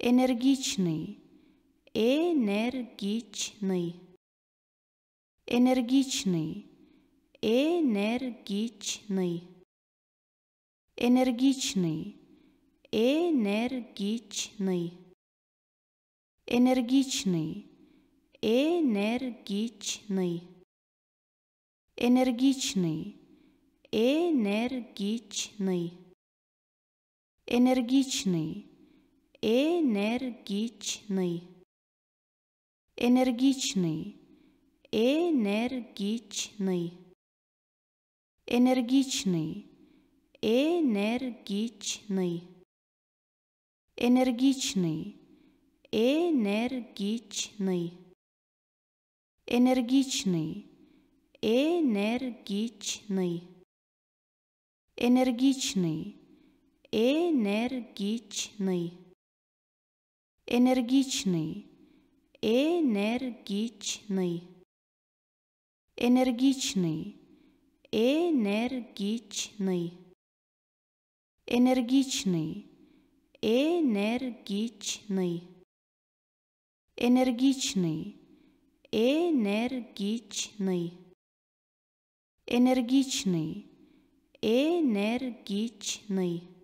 Энергичный. Энергичный. Энергичный. Энергичный. Энергичный. Энергичный. Энергичный. Энергичный. Энергичный. Энергичный. Энергичный энергичный, энергичный, энергичный, энергичный, энергичный, энергичный, энергичный, энергичный, энергичный, энергичный, энергичный энергичный, энергичный, энергичный, энергичный, энергичный, энергичный, энергичный, энергичный, энергичный, энергичный.